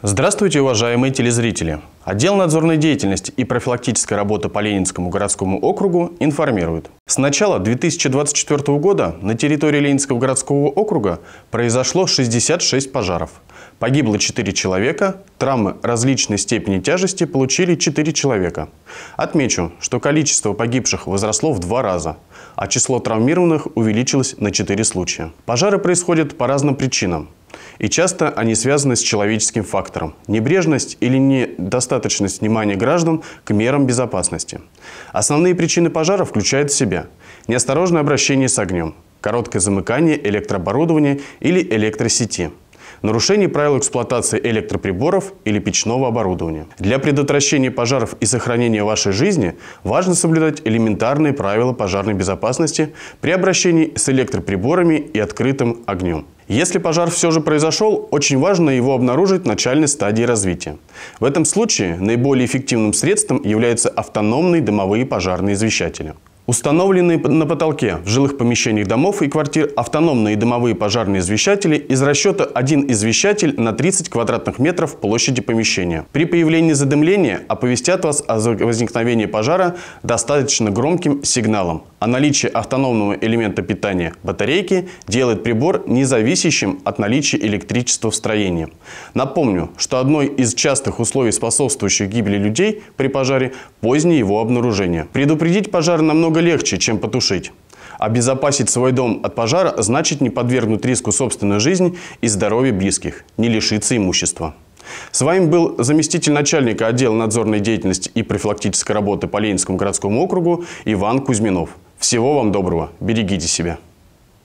Здравствуйте, уважаемые телезрители! Отдел надзорной деятельности и профилактической работы по Ленинскому городскому округу информирует. С начала 2024 года на территории Ленинского городского округа произошло 66 пожаров. Погибло 4 человека, травмы различной степени тяжести получили 4 человека. Отмечу, что количество погибших возросло в два раза, а число травмированных увеличилось на 4 случая. Пожары происходят по разным причинам и часто они связаны с человеческим фактором – небрежность или недостаточность внимания граждан к мерам безопасности. Основные причины пожара включают в себя неосторожное обращение с огнем, короткое замыкание электрооборудования или электросети – нарушение правил эксплуатации электроприборов или печного оборудования. Для предотвращения пожаров и сохранения вашей жизни важно соблюдать элементарные правила пожарной безопасности при обращении с электроприборами и открытым огнем. Если пожар все же произошел, очень важно его обнаружить в начальной стадии развития. В этом случае наиболее эффективным средством являются автономные дымовые пожарные извещатели. Установленные на потолке в жилых помещениях домов и квартир автономные дымовые пожарные извещатели из расчета один извещатель на 30 квадратных метров площади помещения. При появлении задымления оповестят вас о возникновении пожара достаточно громким сигналом а наличие автономного элемента питания батарейки делает прибор независящим от наличия электричества в строении. Напомню, что одной из частых условий, способствующих гибели людей при пожаре, позднее его обнаружение. Предупредить пожар намного легче, чем потушить. Обезопасить свой дом от пожара значит не подвергнуть риску собственную жизнь и здоровье близких, не лишиться имущества. С вами был заместитель начальника отдела надзорной деятельности и профилактической работы по Ленинскому городскому округу Иван Кузьминов. Всего вам доброго, берегите себя.